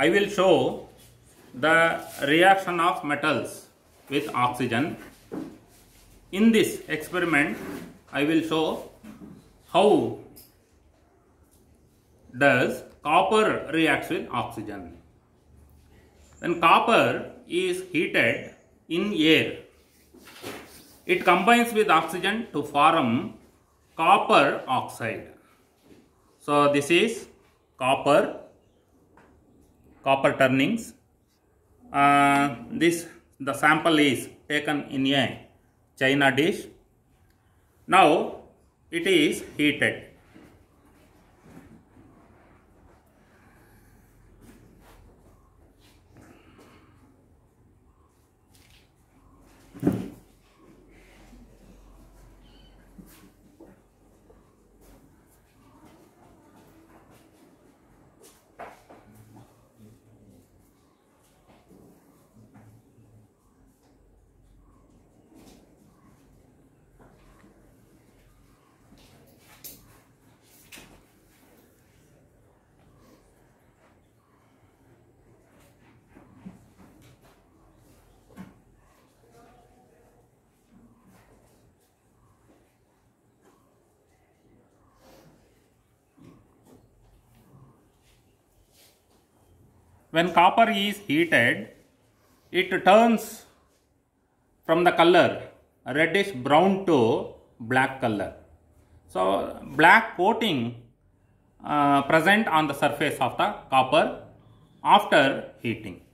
I will show the reaction of metals with oxygen. In this experiment, I will show how does copper reacts with oxygen. When copper is heated in air, it combines with oxygen to form copper oxide. So, this is copper copper turnings. Uh, this the sample is taken in a china dish. Now it is heated. when copper is heated, it turns from the color reddish brown to black color. So, black coating uh, present on the surface of the copper after heating.